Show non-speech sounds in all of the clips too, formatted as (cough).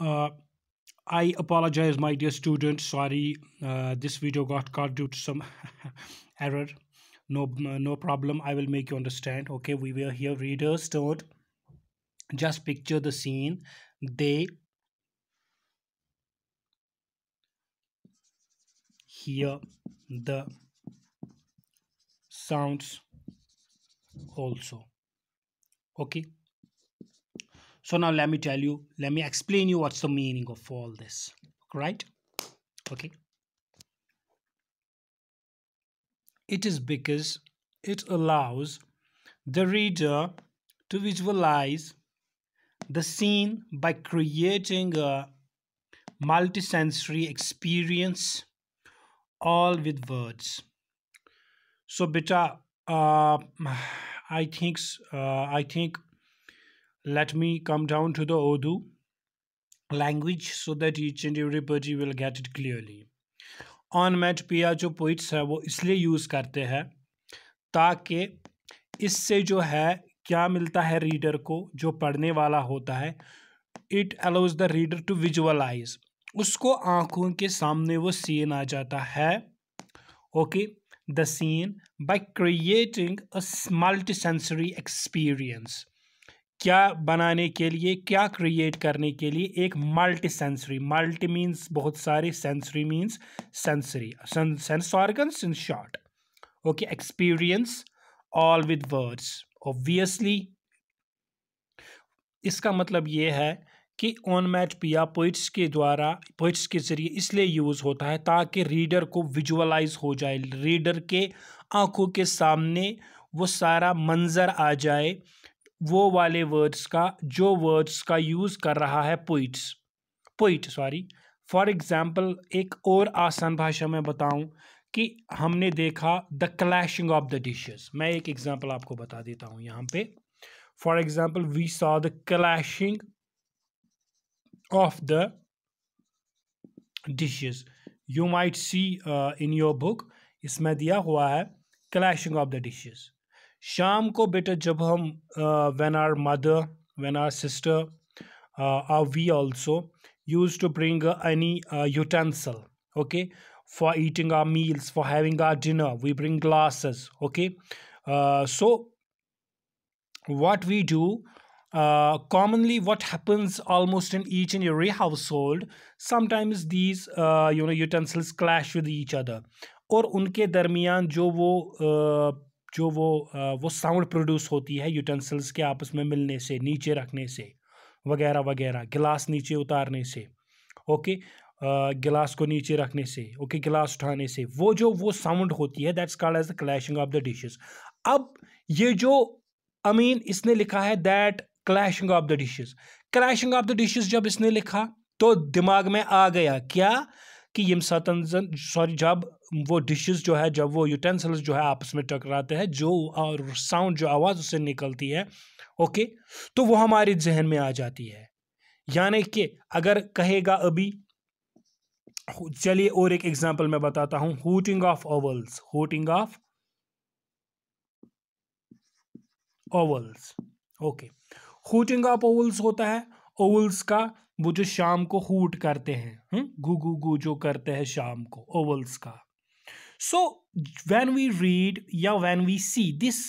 Uh, I apologize, my dear students. Sorry, uh, this video got cut due to some (laughs) error. No, no problem. I will make you understand. Okay, we were here. Readers don't just picture the scene. They hear the sounds also. Okay. So now let me tell you, let me explain you what's the meaning of all this, right? Okay. It is because it allows the reader to visualize the scene by creating a multisensory experience all with words so beta uh, (sighs) i think uh, i think let me come down to the Urdu language so that each and everybody will get it clearly. Onomatopoeia जो poets है वो इसलिए use करते हैं ताकि इससे जो है क्या मिलता है रीडर को जो पढ़ने वाला होता है it allows the reader to visualise उसको आंखों के सामने वो सीन आ जाता है okay the scene by creating a multi sensory experience क्या बनाने के लिए क्या क्रिएट करने के लिए एक मल्टी सेंसरी मल्टी मीन्स बहुत सारे sensory means sensory sense organs in short okay experience all with words obviously इसका मतलब ये है कि ऑन मैच पिया पोइट्स के द्वारा पोइट्स के ज़रिए इसलिए यूज़ होता है ताकि रीडर को विजुअलाइज हो जाए रीडर के आंखों के सामने वो सारा मंज़र आ जाए वो वाले वर्ड्स का जो वर्ड्स का यूज़ कर रहा है poets poet sorry for example एक और आसान भाषा में बताऊं कि हमने देखा the clashing of the dishes मैं एक एग्ज़ाम्पल आपको बता देता हूं यहाँ पे for example we saw the clashing of the dishes you might see in your book इसमें दिया हुआ है क्लैशिंग ऑफ द डिशेज़ शाम को बेटा जब हम when our mother when our sister are we also use to bring any utensil okay for eating our meals for having our dinner we bring glasses okay uh, so what we do uh, commonly what happens almost in each and every household sometimes these uh, you know utensils clash with each other और उनके दरमियान जो वो जो वो वो sound produce होती है यूटेंसिल्स के आपस में मिलने से नीचे रखने से वगैरह वगैरह गिलास नीचे उतारने से ओके गिलास को नीचे रखने से ओके गिलास उठाने से वो जो वो साउंड होती है that's called as the clashing of the dishes अब ये जो अमीन इसने लिखा है that clashing of the dishes clashing of the dishes जब इसने लिखा तो दिमाग में आ गया क्या कि यम सतनजन सॉरी जब वो डिशेस जो है जब वो यूटेंसिल्स जो है आपस में टकराते हैं जो और साउंड जो आवाज़ उससे निकलती है ओके तो वो हमारे जहन में आ जाती है यानी कि अगर कहेगा अभी चलिए और एक एग्जाम्पल मैं बताता हूँ hooting of owls hooting of owls okay hooting of owls होता है ओवल्स का वो जो शाम को हूट करते हैं गु गु गु जो करते हैं शाम को ओवल्स का सो वैन वी रीड या when we see this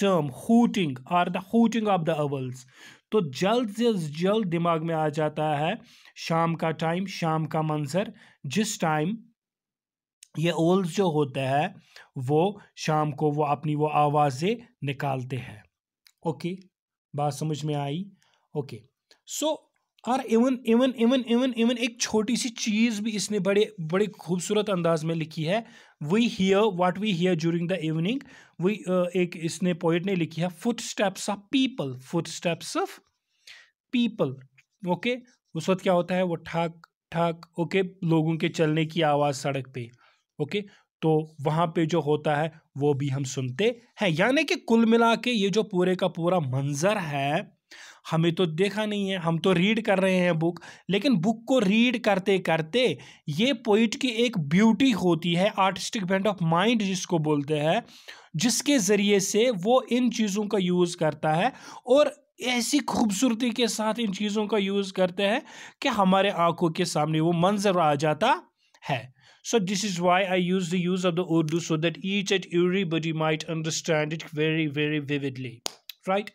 term hooting or the hooting of the owls तो जल्द से जल्द दिमाग में आ जाता है शाम का टाइम शाम का मंजर जिस टाइम ये ओल्स जो होते हैं वो शाम को वो अपनी वो आवाज़ें निकालते हैं ओके बात समझ में आई ओके सो और even even even even even एक छोटी सी चीज़ भी इसने बड़े बड़े खूबसूरत अंदाज में लिखी है we hear what we hear during the evening we एक इसने पोइट ने लिखी है footsteps of people footsteps of people okay उस वक्त क्या होता है वो ठाक ठाक ओके लोगों के चलने की आवाज़ सड़क पे ओके तो वहाँ पे जो होता है वो भी हम सुनते हैं यानी कि कुल मिला के ये जो पूरे का पूरा मंज़र है हमें तो देखा नहीं है हम तो रीड कर रहे हैं बुक लेकिन बुक को रीड करते करते ये पोइट की एक ब्यूटी होती है आर्टिस्टिक बैंड ऑफ माइंड जिसको बोलते हैं जिसके ज़रिए से वो इन चीज़ों का यूज़ करता है और ऐसी खूबसूरती के साथ इन चीज़ों का यूज़ करते हैं कि हमारे आंखों के सामने वो मंज़र आ जाता है so this is why I use the use of the Urdu so that each at everybody might understand it very very vividly right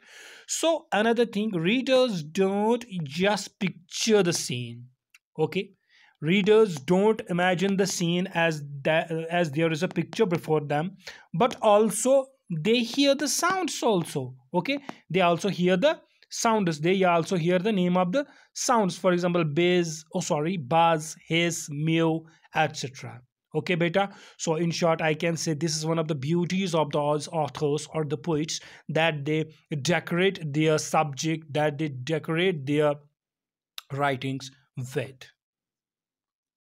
so another thing readers don't just picture the scene okay readers don't imagine the scene as that as there is a picture before them but also they hear the sounds also okay they also hear the sounds they also hear the name of the sounds for example bass oh sorry buzz hiss mew etc okay beta so in short i can say this is one of the beauties of the authors or the poets that they decorate their subject that they decorate their writings with